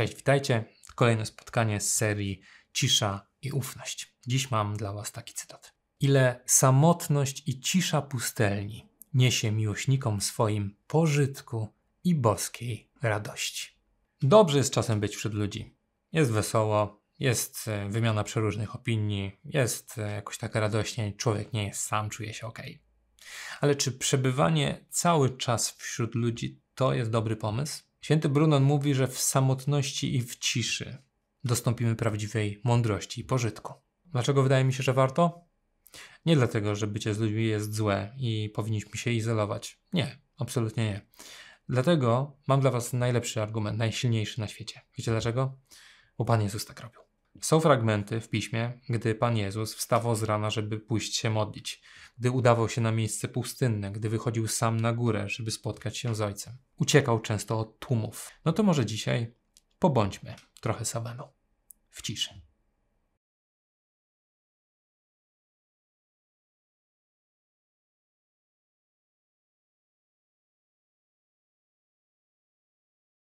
Cześć, witajcie. Kolejne spotkanie z serii Cisza i Ufność. Dziś mam dla Was taki cytat. Ile samotność i cisza pustelni niesie miłośnikom swoim pożytku i boskiej radości. Dobrze jest czasem być wśród ludzi. Jest wesoło, jest e, wymiana przeróżnych opinii, jest e, jakoś tak radośnie, człowiek nie jest sam, czuje się ok. Ale czy przebywanie cały czas wśród ludzi to jest dobry pomysł? Święty Brunon mówi, że w samotności i w ciszy dostąpimy prawdziwej mądrości i pożytku. Dlaczego wydaje mi się, że warto? Nie dlatego, że bycie z ludźmi jest złe i powinniśmy się izolować. Nie, absolutnie nie. Dlatego mam dla Was najlepszy argument, najsilniejszy na świecie. Wiecie dlaczego? Bo Pan Jezus tak robił. Są fragmenty w piśmie, gdy Pan Jezus wstawał z rana, żeby pójść się modlić, gdy udawał się na miejsce pustynne, gdy wychodził sam na górę, żeby spotkać się z Ojcem. Uciekał często od tłumów. No to może dzisiaj pobądźmy trochę samemu, w ciszy.